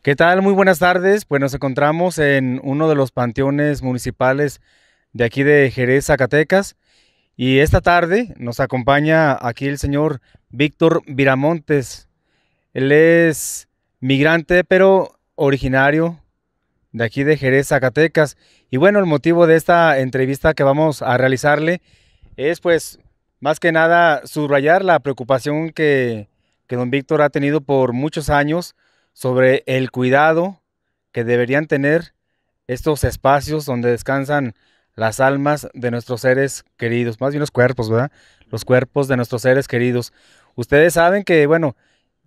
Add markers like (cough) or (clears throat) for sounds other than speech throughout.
¿Qué tal? Muy buenas tardes. Pues nos encontramos en uno de los panteones municipales de aquí de Jerez, Zacatecas. Y esta tarde nos acompaña aquí el señor Víctor Viramontes. Él es migrante, pero originario de aquí de Jerez, Zacatecas. Y bueno, el motivo de esta entrevista que vamos a realizarle es pues más que nada subrayar la preocupación que, que don Víctor ha tenido por muchos años sobre el cuidado que deberían tener estos espacios donde descansan las almas de nuestros seres queridos, más bien los cuerpos, ¿verdad? Los cuerpos de nuestros seres queridos. Ustedes saben que, bueno,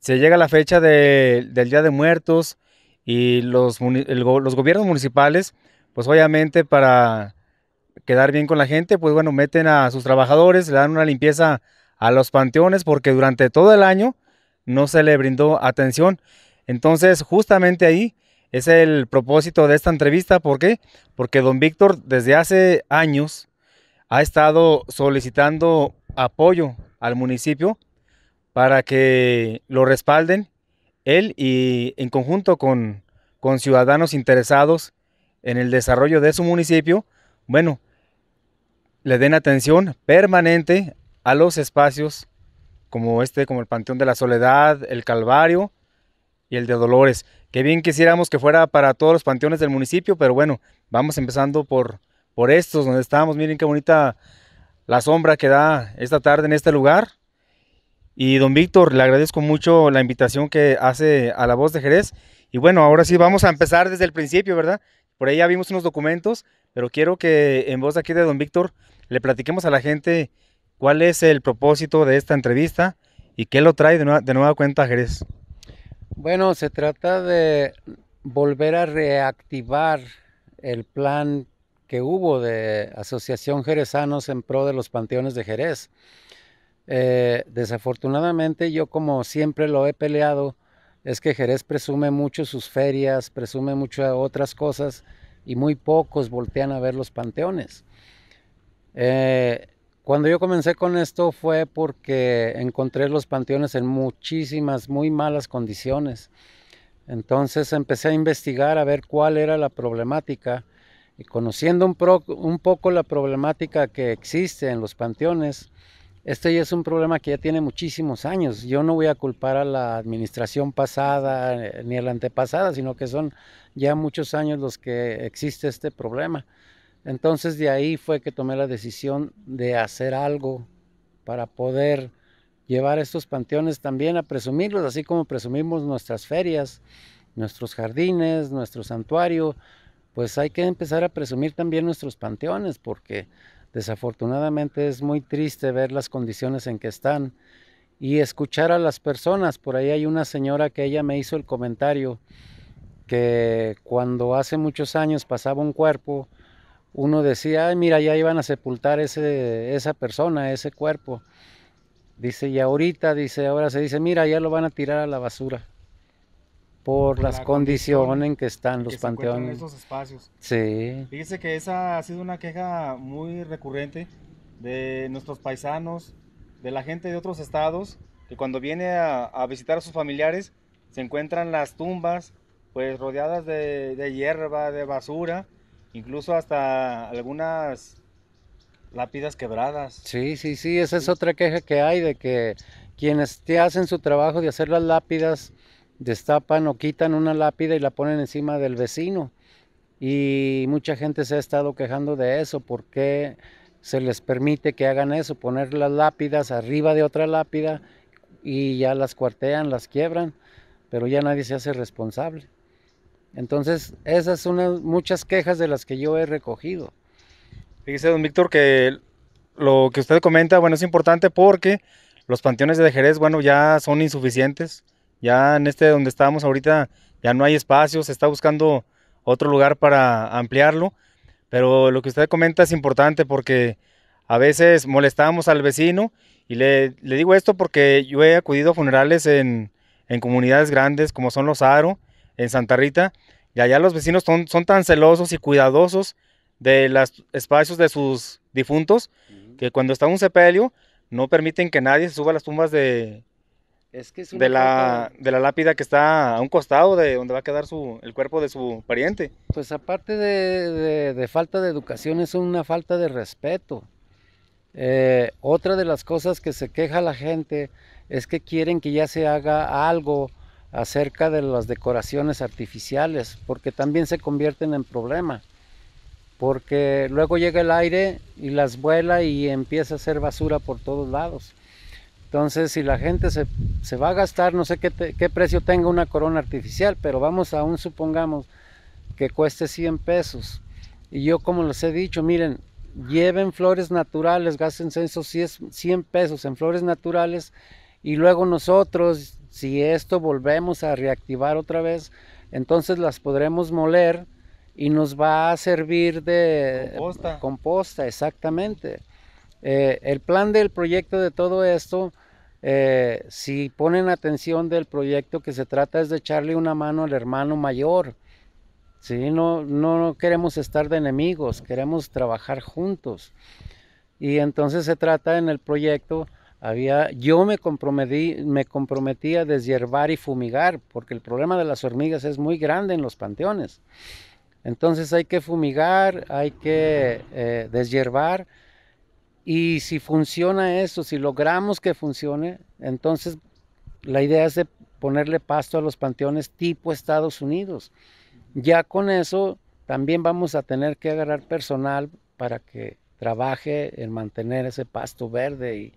se llega la fecha del Día de Muertos y los, los gobiernos municipales, pues obviamente para quedar bien con la gente, pues bueno, meten a sus trabajadores, le dan una limpieza a los panteones porque durante todo el año no se le brindó atención. Entonces, justamente ahí es el propósito de esta entrevista. ¿Por qué? Porque don Víctor desde hace años ha estado solicitando apoyo al municipio para que lo respalden él y en conjunto con, con ciudadanos interesados en el desarrollo de su municipio, bueno, le den atención permanente a los espacios como este, como el Panteón de la Soledad, el Calvario, y el de Dolores. que bien quisiéramos que fuera para todos los panteones del municipio, pero bueno, vamos empezando por, por estos donde estábamos. Miren qué bonita la sombra que da esta tarde en este lugar. Y don Víctor, le agradezco mucho la invitación que hace a la voz de Jerez. Y bueno, ahora sí vamos a empezar desde el principio, ¿verdad? Por ahí ya vimos unos documentos, pero quiero que en voz de aquí de don Víctor le platiquemos a la gente cuál es el propósito de esta entrevista y qué lo trae de nueva, cuenta Jerez. Bueno, se trata de volver a reactivar el plan que hubo de Asociación Jerezanos en pro de los panteones de Jerez. Eh, desafortunadamente yo como siempre lo he peleado, es que Jerez presume mucho sus ferias, presume mucho otras cosas y muy pocos voltean a ver los panteones. Eh, cuando yo comencé con esto fue porque encontré los panteones en muchísimas, muy malas condiciones. Entonces empecé a investigar a ver cuál era la problemática y conociendo un, un poco la problemática que existe en los panteones, este ya es un problema que ya tiene muchísimos años. Yo no voy a culpar a la administración pasada eh, ni a la antepasada, sino que son ya muchos años los que existe este problema. Entonces de ahí fue que tomé la decisión de hacer algo para poder llevar estos panteones también a presumirlos, así como presumimos nuestras ferias, nuestros jardines, nuestro santuario, pues hay que empezar a presumir también nuestros panteones, porque desafortunadamente es muy triste ver las condiciones en que están y escuchar a las personas. Por ahí hay una señora que ella me hizo el comentario que cuando hace muchos años pasaba un cuerpo, uno decía, mira, ya iban a sepultar esa persona, ese cuerpo. Dice, y ahorita, dice, ahora se dice, mira, ya lo van a tirar a la basura por, las condiciones en que están los panteones. en esos espacios. Sí. Fíjese que esa ha sido una queja muy recurrente de nuestros paisanos, de la gente de otros estados, que cuando viene a, visitar a sus familiares se encuentran las tumbas pues rodeadas de hierba, de basura, incluso hasta algunas lápidas quebradas. Sí, sí, sí, esa es otra queja que hay de que quienes te hacen su trabajo de hacer las lápidas destapan o quitan una lápida y la ponen encima del vecino. Y mucha gente se ha estado quejando de eso, porque se les permite que hagan eso, poner las lápidas arriba de otra lápida y ya las cuartean, las quiebran, pero ya nadie se hace responsable. Entonces, esas son muchas quejas de las que yo he recogido. Fíjese, don Víctor, que lo que usted comenta, bueno, es importante porque los panteones de Jerez, bueno, ya son insuficientes. Ya en este donde estábamos ahorita, ya no hay espacio, se está buscando otro lugar para ampliarlo. Pero lo que usted comenta es importante porque a veces molestamos al vecino y le, digo esto porque yo he acudido a funerales en, en comunidades grandes como son los Aro, en Santa Rita. Y allá los vecinos son, son tan celosos y cuidadosos de los espacios de sus difuntos que cuando está un sepelio no permiten que nadie se suba a las tumbas de, es de, la, lápida que está a un costado de donde va a quedar su, el cuerpo de su pariente. Pues aparte de, falta de educación es una falta de respeto. Eh, otra de las cosas que se queja la gente es que quieren que ya se haga algo acerca de las decoraciones artificiales, porque también se convierten en problema, porque luego llega el aire y las vuela y empieza a ser basura por todos lados. Entonces, si la gente se, va a gastar, no sé qué, qué precio tenga una corona artificial, pero vamos aún supongamos que cueste 100 pesos. Y yo como les he dicho, miren, lleven flores naturales, gástense esos 100 pesos en flores naturales y luego nosotros si esto volvemos a reactivar otra vez, entonces las podremos moler y nos va a servir de composta, exactamente. Eh, el plan del proyecto de todo esto, eh, si ponen atención del proyecto que se trata es de echarle una mano al hermano mayor. ¿sí? No, no queremos estar de enemigos, queremos trabajar juntos. Y entonces se trata en el proyecto yo me comprometí, me a deshiervar y fumigar, porque el problema de las hormigas es muy grande en los panteones. Entonces hay que fumigar, hay que eh, deshiervar. Y si funciona eso, si logramos que funcione, entonces la idea es de ponerle pasto a los panteones tipo Estados Unidos. Ya con eso también vamos a tener que agarrar personal para que trabaje en mantener ese pasto verde y,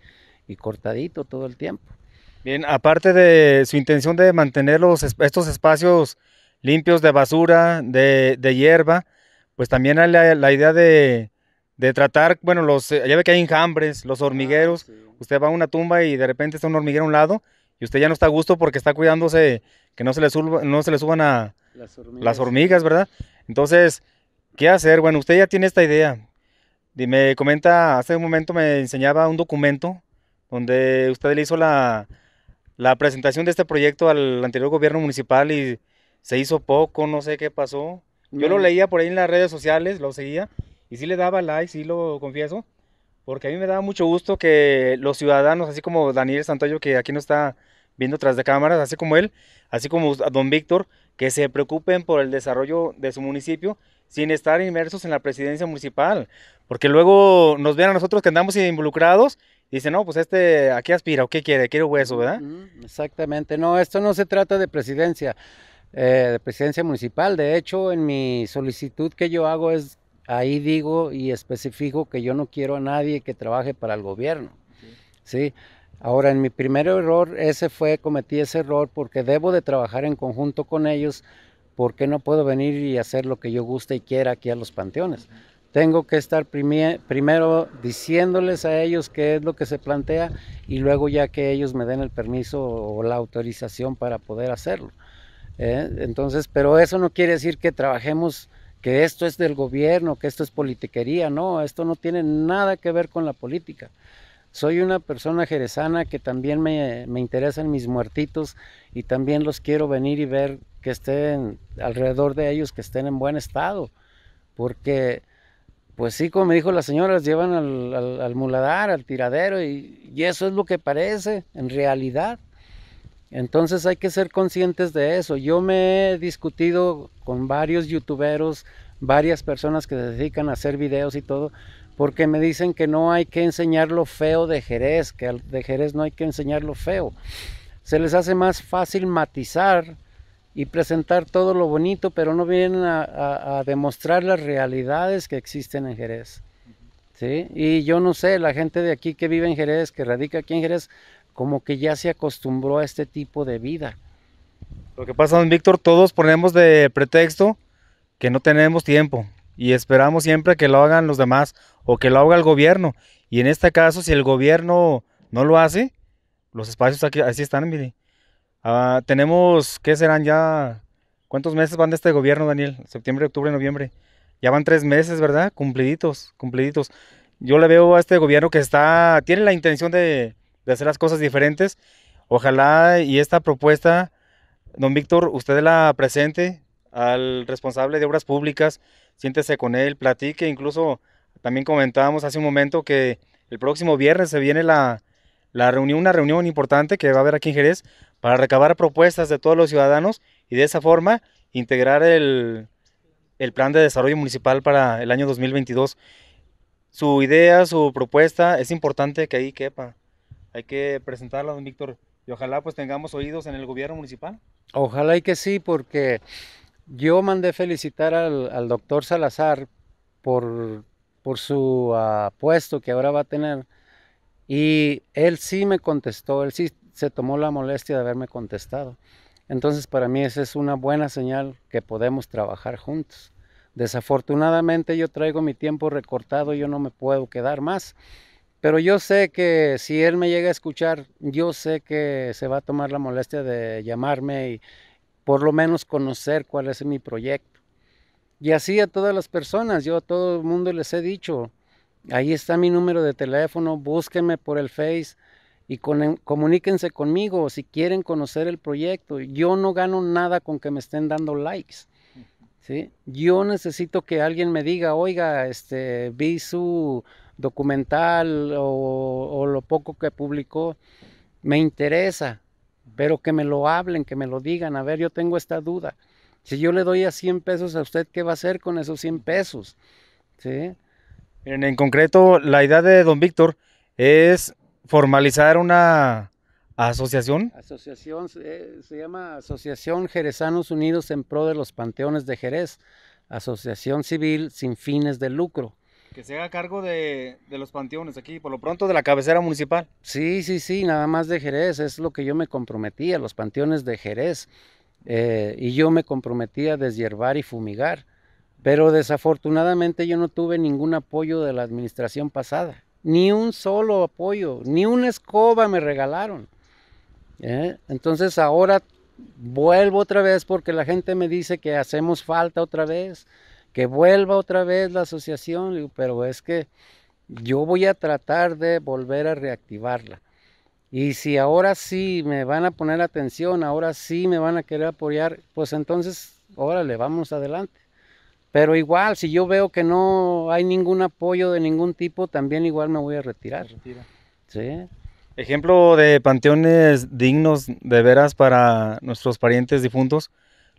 y cortadito todo el tiempo. Bien, aparte de su intención de mantener los, estos espacios limpios de basura, de, hierba, pues también hay la, idea de, tratar, bueno, los, eh, ya ve que hay enjambres, los ah, hormigueros, usted va a una tumba y de repente está un hormiguero a un lado y usted ya no está a gusto porque está cuidándose que no se le, no se le suban a las hormigas. las hormigas. ¿verdad? Entonces, ¿qué hacer? Bueno, usted ya tiene esta idea. Me comenta, hace un momento me enseñaba un documento donde usted le hizo la, presentación de este proyecto al anterior gobierno municipal y se hizo poco, no sé qué pasó. Yo lo leía por ahí en las redes sociales, lo seguía, y sí le daba like, sí lo confieso, porque a mí me daba mucho gusto que los ciudadanos, así como Daniel Santoyo, que aquí no está viendo tras de cámaras, así como él, así como don Víctor, que se preocupen por el desarrollo de su municipio sin estar inmersos en la presidencia municipal, porque luego nos vean a nosotros que andamos involucrados dice, no, pues este, ¿a qué aspira, o qué quiere? Quiere hueso, ¿verdad? Exactamente, no, esto no se trata de presidencia, eh, de presidencia municipal. De hecho, en mi solicitud que yo hago es, ahí digo y especifico que yo no quiero a nadie que trabaje para el gobierno, ¿sí? Ahora, en mi primer error, ese fue, cometí ese error porque debo de trabajar en conjunto con ellos porque no puedo venir y hacer lo que yo guste y quiera aquí a los panteones tengo que estar primero diciéndoles a ellos qué es lo que se plantea y luego ya que ellos me den el permiso o la autorización para poder hacerlo. ¿eh? Entonces, pero eso no quiere decir que trabajemos, que esto es del gobierno, que esto es politiquería, no, esto no tiene nada que ver con la política. Soy una persona jerezana que también me, me interesan mis muertitos y también los quiero venir y ver que estén alrededor de ellos, que estén en buen estado, porque pues sí, como me dijo la señora, llevan al, muladar, al tiradero, y, y, eso es lo que parece en realidad. Entonces hay que ser conscientes de eso. Yo me he discutido con varios youtuberos, varias personas que se dedican a hacer videos y todo, porque me dicen que no hay que enseñar lo feo de Jerez, que de Jerez no hay que enseñar lo feo. Se les hace más fácil matizar y presentar todo lo bonito, pero no vienen a, demostrar las realidades que existen en Jerez. ¿sí? Y yo no sé, la gente de aquí que vive en Jerez, que radica aquí en Jerez, como que ya se acostumbró a este tipo de vida. Lo que pasa, don Víctor, todos ponemos de pretexto que no tenemos tiempo y esperamos siempre que lo hagan los demás o que lo haga el gobierno. Y en este caso, si el gobierno no lo hace, los espacios aquí así están, mire. Ah, tenemos, ¿qué serán ya? ¿Cuántos meses van de este gobierno, Daniel? Septiembre, octubre, noviembre. Ya van tres meses, ¿verdad? Cumpliditos, cumpliditos. Yo le veo a este gobierno que está, tiene la intención de, hacer las cosas diferentes. Ojalá y esta propuesta, don Víctor, usted la presente al responsable de obras públicas, siéntese con él, platique. Incluso también comentábamos hace un momento que el próximo viernes se viene la, la reunión, una reunión importante que va a haber aquí en Jerez para recabar propuestas de todos los ciudadanos y de esa forma integrar el, plan de desarrollo municipal para el año 2022. Su idea, su propuesta, es importante que ahí quepa. Hay que presentarla, don Víctor, y ojalá pues tengamos oídos en el gobierno municipal. Ojalá y que sí, porque yo mandé felicitar al, doctor Salazar por, por su puesto que ahora va a tener. Y él sí me contestó, él sí se tomó la molestia de haberme contestado. Entonces para mí esa es una buena señal que podemos trabajar juntos. Desafortunadamente yo traigo mi tiempo recortado, yo no me puedo quedar más, pero yo sé que si él me llega a escuchar, yo sé que se va a tomar la molestia de llamarme y por lo menos conocer cuál es mi proyecto. Y así a todas las personas, yo a todo el mundo les he dicho, ahí está mi número de teléfono, búsquenme por el Face, y comuníquense conmigo si quieren conocer el proyecto. Yo no gano nada con que me estén dando likes. ¿sí? Yo necesito que alguien me diga, oiga, este, vi su documental o, lo poco que publicó, me interesa, pero que me lo hablen, que me lo digan, a ver, yo tengo esta duda. Si yo le doy a 100 pesos a usted, ¿qué va a hacer con esos 100 pesos? ¿Sí? en concreto, la idea de don Víctor es formalizar una asociación. Asociación, se, llama Asociación Jerezanos Unidos en Pro de los Panteones de Jerez, asociación civil sin fines de lucro. Que se haga cargo de, los panteones aquí, por lo pronto de la cabecera municipal. Sí, sí, sí, nada más de Jerez, es lo que yo me comprometía, los panteones de Jerez. Eh, y yo me comprometía a deshiervar y fumigar, pero desafortunadamente yo no tuve ningún apoyo de la administración pasada ni un solo apoyo, ni una escoba me regalaron. ¿eh? Entonces ahora vuelvo otra vez porque la gente me dice que hacemos falta otra vez, que vuelva otra vez la asociación, pero es que yo voy a tratar de volver a reactivarla. Y si ahora sí me van a poner atención, ahora sí me van a querer apoyar, pues entonces, ahora le vamos adelante. Pero igual, si yo veo que no hay ningún apoyo de ningún tipo, también igual me voy a retirar. Sí. Ejemplo de panteones dignos de veras para nuestros parientes difuntos,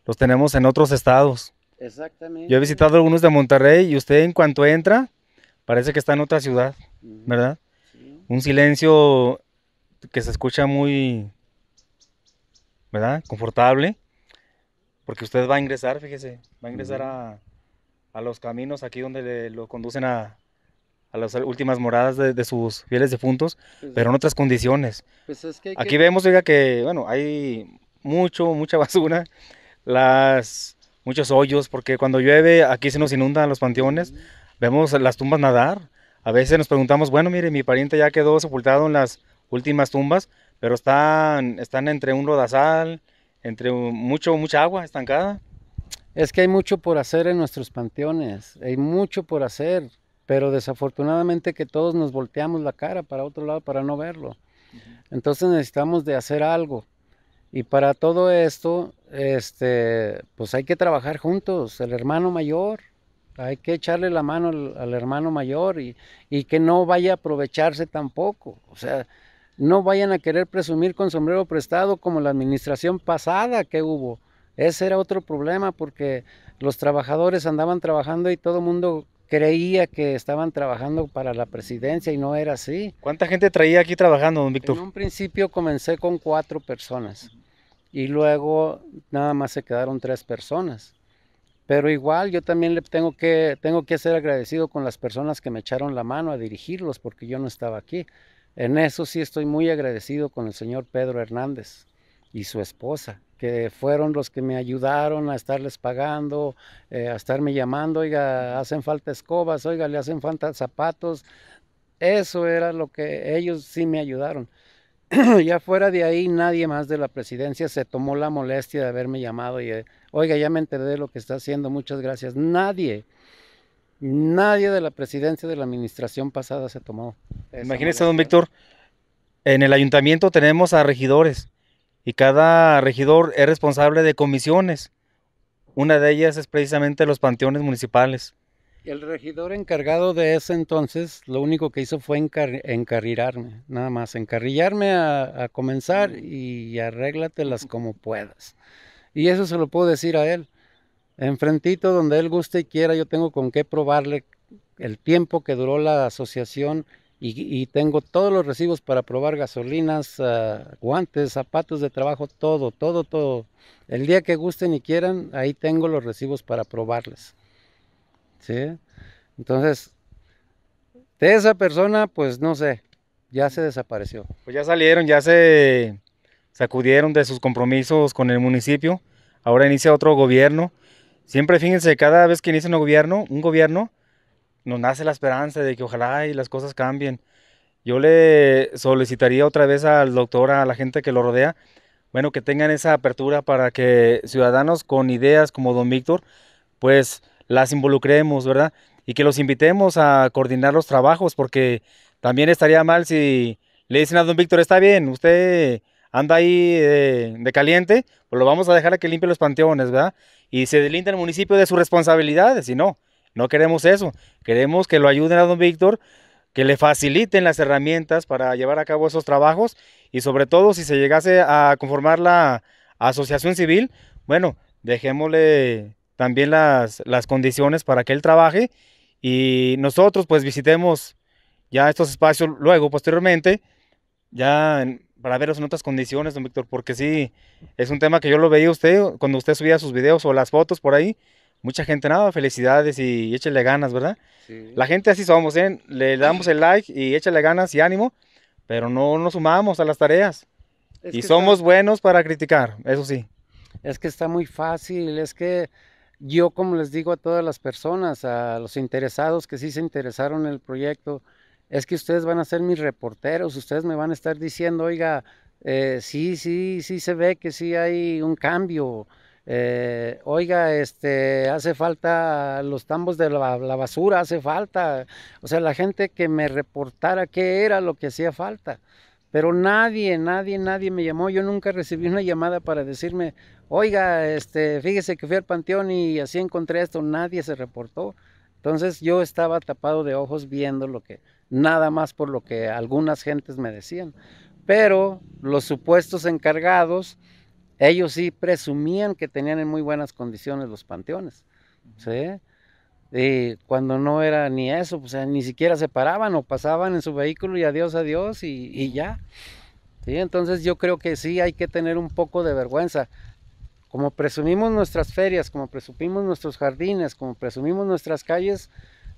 los tenemos en otros estados. Exactamente. Yo he visitado algunos de Monterrey y usted en cuanto entra, parece que está en otra ciudad, ¿verdad? Un silencio que se escucha muy, ¿verdad? Confortable, porque usted va a ingresar, fíjese, va a ingresar a a los caminos aquí donde lo conducen a, las últimas moradas de, sus fieles defuntos, pues pero en otras condiciones. Pues aquí vemos, oiga, que, bueno, hay mucho, mucha (laughs) basura, las, muchos hoyos, porque cuando llueve aquí se nos inundan los panteones, vemos las tumbas nadar. A veces nos preguntamos, bueno, mire, mi pariente ya quedó sepultado en las últimas tumbas, pero están, están entre un rodazal, entre mucho, mucha agua estancada. Es que hay mucho por hacer en nuestros panteones, hay mucho por hacer, pero desafortunadamente que todos nos volteamos la cara para otro lado para no verlo. Entonces necesitamos de hacer algo. Y para todo esto, este, pues hay que trabajar juntos, el hermano mayor, hay que echarle la mano al, hermano mayor y, y, que no vaya a aprovecharse tampoco. O sea, no vayan a querer presumir con sombrero prestado como la administración pasada que hubo ese era otro problema porque los trabajadores andaban trabajando y todo el mundo creía que estaban trabajando para la presidencia y no era así. ¿Cuánta gente traía aquí trabajando, don Víctor? En un principio comencé con cuatro personas y luego nada más se quedaron tres personas. Pero igual yo también le tengo que, tengo que ser agradecido con las personas que me echaron la mano a dirigirlos porque yo no estaba aquí. En eso sí estoy muy agradecido con el señor Pedro Hernández y su esposa que fueron los que me ayudaron a estarles pagando, eh, a estarme llamando, oiga, hacen falta escobas, oiga, le hacen falta zapatos. Eso era lo que ellos sí me ayudaron. (clears throat) ya fuera de ahí, nadie más de la presidencia se tomó la molestia de haberme llamado y, oiga, ya me enteré de lo que está haciendo, muchas gracias. Nadie. Nadie de la presidencia de la administración pasada se tomó. Imagínese, don Víctor, en el ayuntamiento tenemos a regidores, y cada regidor es responsable de comisiones. Una de ellas es precisamente los panteones municipales. El regidor encargado de ese entonces lo único que hizo fue encarrilarme, nada más, encarrillarme a, a, comenzar y arréglatelas como puedas. Y eso se lo puedo decir a él. Enfrentito, donde él guste y quiera, yo tengo con qué probarle el tiempo que duró la asociación y, tengo todos los recibos para probar gasolinas, ah, guantes, zapatos de trabajo, todo, todo, todo. El día que gusten y quieran, ahí tengo los recibos para probarles. ¿Sí? Entonces, de esa persona, pues no sé, ya se desapareció. Pues ya salieron, ya se sacudieron de sus compromisos con el municipio. Ahora inicia otro gobierno. Siempre fíjense, cada vez que inicia un gobierno, un gobierno, nos nace la esperanza de que ojalá y las cosas cambien. Yo le solicitaría otra vez al doctor, a la gente que lo rodea, bueno, que tengan esa apertura para que ciudadanos con ideas como don Víctor, pues las involucremos, ¿verdad? Y que los invitemos a coordinar los trabajos, porque también estaría mal si le dicen a don Víctor, está bien, usted anda ahí eh, de, caliente, pues lo vamos a dejar a que limpie los panteones, ¿verdad? Y se delinte el municipio de sus responsabilidades, si no, no queremos eso. Queremos que lo ayuden a don Víctor, que le faciliten las herramientas para llevar a cabo esos trabajos y sobre todo si se llegase a conformar la asociación civil, bueno, dejémosle también las, condiciones para que él trabaje y nosotros pues visitemos ya estos espacios luego, posteriormente, ya para verlos en otras condiciones, don Víctor, porque sí, es un tema que yo lo veía usted cuando usted subía sus videos o las fotos por ahí, mucha gente, nada, felicidades y échale ganas, ¿verdad? La gente así somos, ¿eh? Le damos el like y échale ganas y ánimo, pero no nos sumamos a las tareas. y somos buenos para criticar, eso sí. Es que está muy fácil, es que yo como les digo a todas las personas, a los interesados que sí se interesaron en el proyecto, es que ustedes van a ser mis reporteros, ustedes me van a estar diciendo, oiga, eh, sí, sí, sí se ve que sí hay un cambio, eh, oiga, este, hace falta los tambos de la, basura, hace falta. O sea, la gente que me reportara qué era lo que hacía falta. Pero nadie, nadie, nadie me llamó. Yo nunca recibí una llamada para decirme, oiga, este, fíjese que fui al panteón y así encontré esto. Nadie se reportó. Entonces yo estaba tapado de ojos viendo lo que, nada más por lo que algunas gentes me decían. Pero los supuestos encargados ellos sí presumían que tenían en muy buenas condiciones los panteones, ¿sí? Y cuando no era ni eso, pues, ni siquiera se paraban o pasaban en su vehículo y adiós, adiós y, ya. ¿sí? Entonces yo creo que sí hay que tener un poco de vergüenza. Como presumimos nuestras ferias, como presumimos nuestros jardines, como presumimos nuestras calles,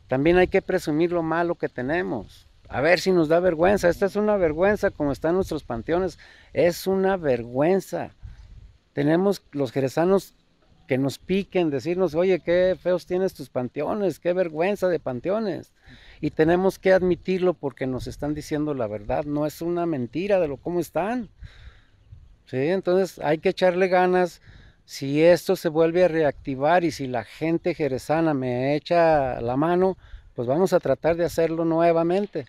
también hay que presumir lo malo que tenemos. A ver si nos da vergüenza. Esta es una vergüenza como están nuestros panteones. Es una vergüenza tenemos los jerezanos que nos piquen, decirnos, oye, qué feos tienes tus panteones, qué vergüenza de panteones. Y tenemos que admitirlo porque nos están diciendo la verdad, no es una mentira de lo cómo están. ¿Sí? Entonces hay que echarle ganas. Si esto se vuelve a reactivar y si la gente jerezana me echa la mano, pues vamos a tratar de hacerlo nuevamente.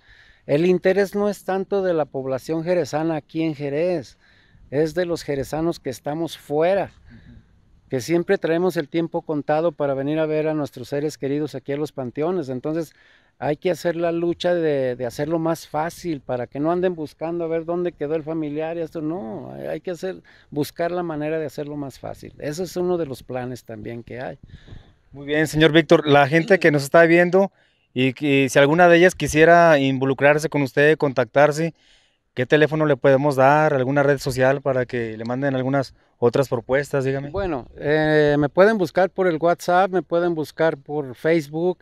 El interés no es tanto de la población jerezana aquí en Jerez, es de los jerezanos que estamos fuera, que siempre traemos el tiempo contado para venir a ver a nuestros seres queridos aquí a los panteones. Entonces hay que hacer la lucha de, hacerlo más fácil para que no anden buscando a ver dónde quedó el familiar y esto. No, hay que hacer, buscar la manera de hacerlo más fácil. Eso es uno de los planes también que hay. Muy bien, señor Víctor. La gente que nos está viendo y si alguna de ellas quisiera involucrarse con usted, contactarse, ¿Qué teléfono le podemos dar? ¿Alguna red social para que le manden algunas otras propuestas? Dígame. Bueno, eh, me pueden buscar por el WhatsApp, me pueden buscar por Facebook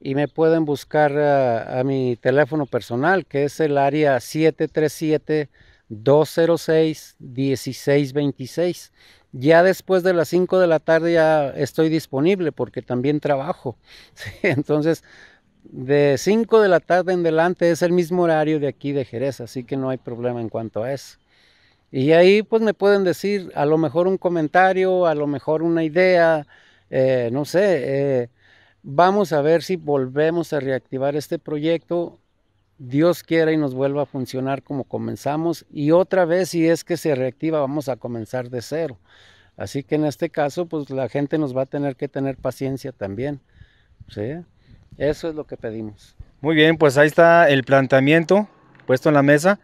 y me pueden buscar a, mi teléfono personal, que es el área 737-206-1626. Ya después de las 5 de la tarde ya estoy disponible porque también trabajo. (laughs) entonces, de 5 de la tarde en adelante es el mismo horario de aquí de Jerez, así que no hay problema en cuanto a eso. Y ahí pues me pueden decir a lo mejor un comentario, a lo mejor una idea, eh, no sé, eh, vamos a ver si volvemos a reactivar este proyecto, Dios quiera y nos vuelva a funcionar como comenzamos y otra vez si es que se reactiva vamos a comenzar de cero. Así que en este caso pues la gente nos va a tener que tener paciencia también. ¿sí? Eso es lo que pedimos. Muy bien, pues ahí está el planteamiento puesto en la mesa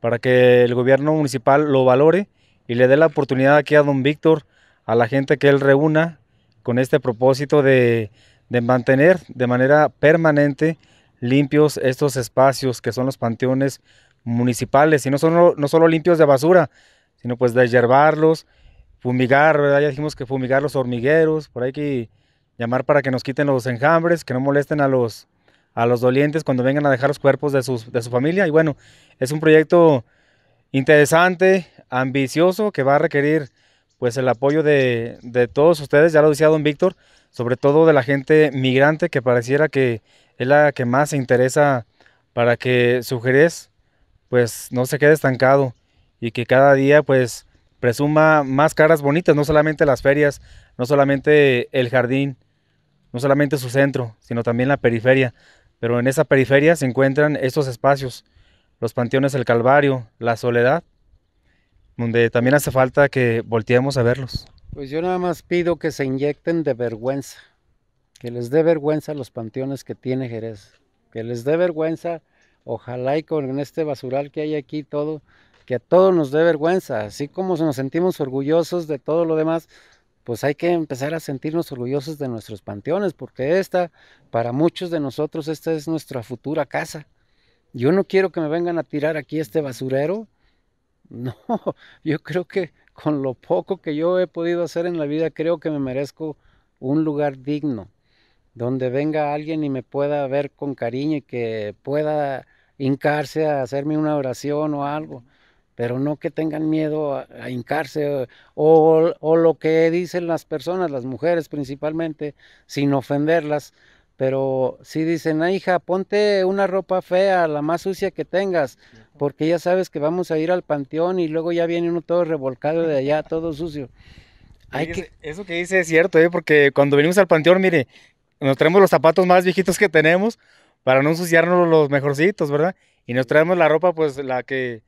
para que el gobierno municipal lo valore y le dé la oportunidad aquí a don Víctor, a la gente que él reúna con este propósito de, mantener de manera permanente limpios estos espacios que son los panteones municipales y no solo, no solo limpios de basura, sino pues de yerbarlos, fumigar, ya dijimos que fumigar los hormigueros, por ahí que llamar para que nos quiten los enjambres, que no molesten a los, a los dolientes cuando vengan a dejar los cuerpos de, sus, de su familia. Y bueno, es un proyecto interesante, ambicioso, que va a requerir pues el apoyo de, de todos ustedes, ya lo decía don Víctor, sobre todo de la gente migrante que pareciera que es la que más se interesa para que su jerez pues no se quede estancado y que cada día pues presuma más caras bonitas, no solamente las ferias, no solamente el jardín, no solamente su centro, sino también la periferia. Pero en esa periferia se encuentran estos espacios, los panteones El Calvario, La Soledad, donde también hace falta que volteamos a verlos. Pues yo nada más pido que se inyecten de vergüenza, que les dé vergüenza los panteones que tiene Jerez, que les dé vergüenza, ojalá y con este basural que hay aquí todo, que a todos nos dé vergüenza, así como nos sentimos orgullosos de todo lo demás, pues hay que empezar a sentirnos orgullosos de nuestros panteones, porque esta, para muchos de nosotros, esta es nuestra futura casa. Yo no quiero que me vengan a tirar aquí este basurero. (laughs) No, yo creo que con lo poco que yo he podido hacer en la vida, creo que me merezco un lugar digno, donde venga alguien y me pueda ver con cariño y que pueda hincarse a hacerme una oración o algo pero no que tengan miedo a, hincarse o, lo que dicen las personas, las mujeres principalmente, sin ofenderlas, pero si dicen, ah, hija, ponte una ropa fea, la más sucia que tengas, porque ya sabes que vamos a ir al panteón y luego ya viene uno todo revolcado de allá, todo sucio. Eso que dice es cierto, ¿eh? porque cuando venimos al panteón, mire, nos traemos los zapatos más viejitos que tenemos para no ensuciarnos los mejorcitos, ¿verdad? Y nos traemos la ropa, pues la que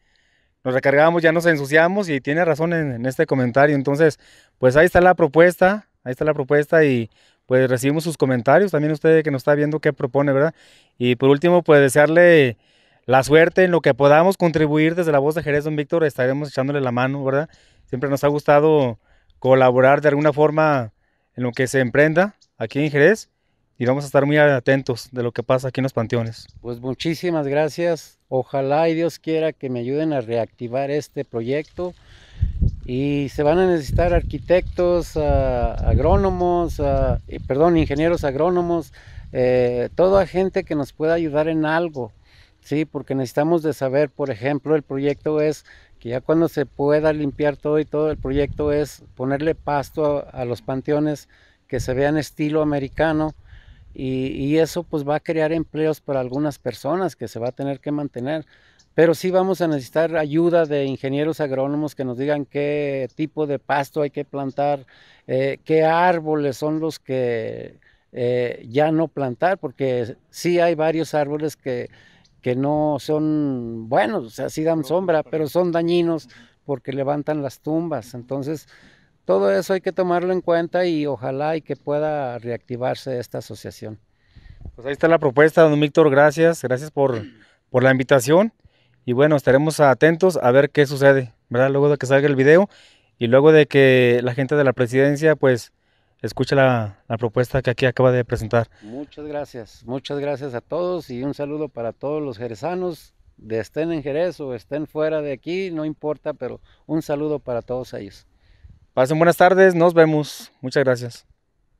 nos recargamos, ya nos ensuciamos y tiene razón en, este comentario. Entonces, pues ahí está la propuesta, ahí está la propuesta y pues recibimos sus comentarios, también usted que nos está viendo qué propone, ¿verdad? Y por último, pues desearle la suerte en lo que podamos contribuir desde la voz de Jerez, don Víctor, estaremos echándole la mano, ¿verdad? Siempre nos ha gustado colaborar de alguna forma en lo que se emprenda aquí en Jerez y vamos a estar muy atentos de lo que pasa aquí en los panteones. Pues muchísimas gracias. Ojalá y Dios quiera que me ayuden a reactivar este proyecto. Y se van a necesitar arquitectos, agrónomos, perdón, ingenieros agrónomos, eh, toda gente que nos pueda ayudar en algo. Sí, porque necesitamos de saber, por ejemplo, el proyecto es que ya cuando se pueda limpiar todo y todo, el proyecto es ponerle pasto a los panteones que se vean estilo americano, y, eso pues va a crear empleos para algunas personas que se va a tener que mantener. Pero sí vamos a necesitar ayuda de ingenieros agrónomos que nos digan qué tipo de pasto hay que plantar, eh, qué árboles son los que eh, ya no plantar, porque sí hay varios árboles que, que no son buenos, o sea, sí dan sombra, pero son dañinos porque levantan las tumbas. Entonces, todo eso hay que tomarlo en cuenta y ojalá y que pueda reactivarse esta asociación. Pues ahí está la propuesta, don Víctor, gracias, gracias por, la invitación y bueno, estaremos atentos a ver qué sucede, ¿verdad? Luego de que salga el video y luego de que la gente de la presidencia pues escuche la, la propuesta que aquí acaba de presentar. Muchas gracias, muchas gracias a todos y un saludo para todos los jerezanos, de estén en Jerez o estén fuera de aquí, no importa, pero un saludo para todos ellos. Pasen buenas tardes, nos vemos. Muchas gracias.